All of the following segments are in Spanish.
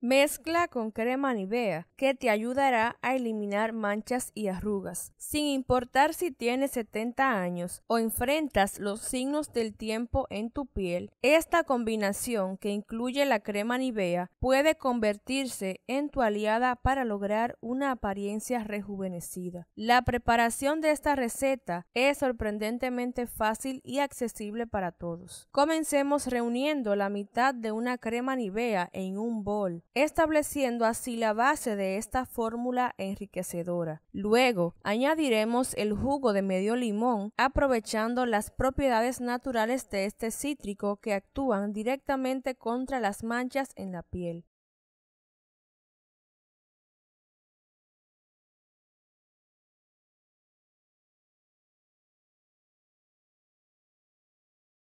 Mezcla con crema Nivea, que te ayudará a eliminar manchas y arrugas. Sin importar si tienes 70 años o enfrentas los signos del tiempo en tu piel, esta combinación que incluye la crema Nivea puede convertirse en tu aliada para lograr una apariencia rejuvenecida. La preparación de esta receta es sorprendentemente fácil y accesible para todos. Comencemos reuniendo la mitad de una crema Nivea en un bol estableciendo así la base de esta fórmula enriquecedora. Luego, añadiremos el jugo de medio limón, aprovechando las propiedades naturales de este cítrico que actúan directamente contra las manchas en la piel.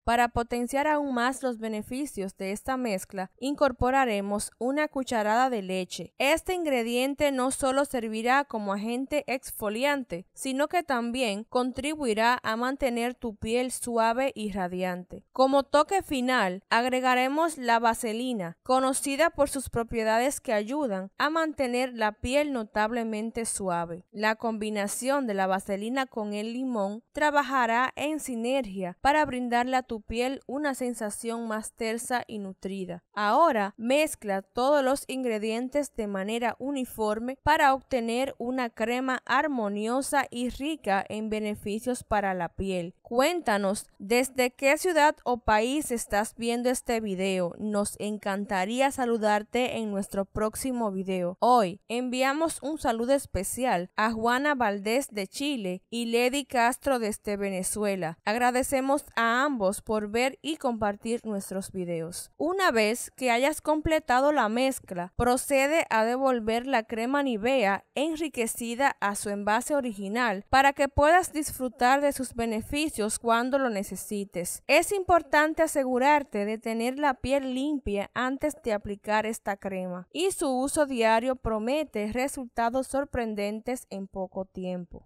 Para potenciar aún más los beneficios de esta mezcla, incorporaremos una cucharada de leche. Este ingrediente no solo servirá como agente exfoliante, sino que también contribuirá a mantener tu piel suave y radiante. Como toque final, agregaremos la vaselina, conocida por sus propiedades que ayudan a mantener la piel notablemente suave. La combinación de la vaselina con el limón trabajará en sinergia para brindarle a tu piel una sensación más tersa y nutrida. Ahora mezcla todos los ingredientes de manera uniforme para obtener una crema armoniosa y rica en beneficios para la piel. Cuéntanos desde qué ciudad o país estás viendo este video. Nos encantaría saludarte en nuestro próximo video. Hoy enviamos un saludo especial a Juana Valdés de Chile y Lady Castro desde Venezuela. Agradecemos a ambos por ver y compartir nuestros videos. Una vez que hayas completado la mezcla, procede a devolver la crema Nivea enriquecida a su envase original para que puedas disfrutar de sus beneficios cuando lo necesites. Es importante asegurarte de tener la piel limpia antes de aplicar esta crema y su uso diario promete resultados sorprendentes en poco tiempo.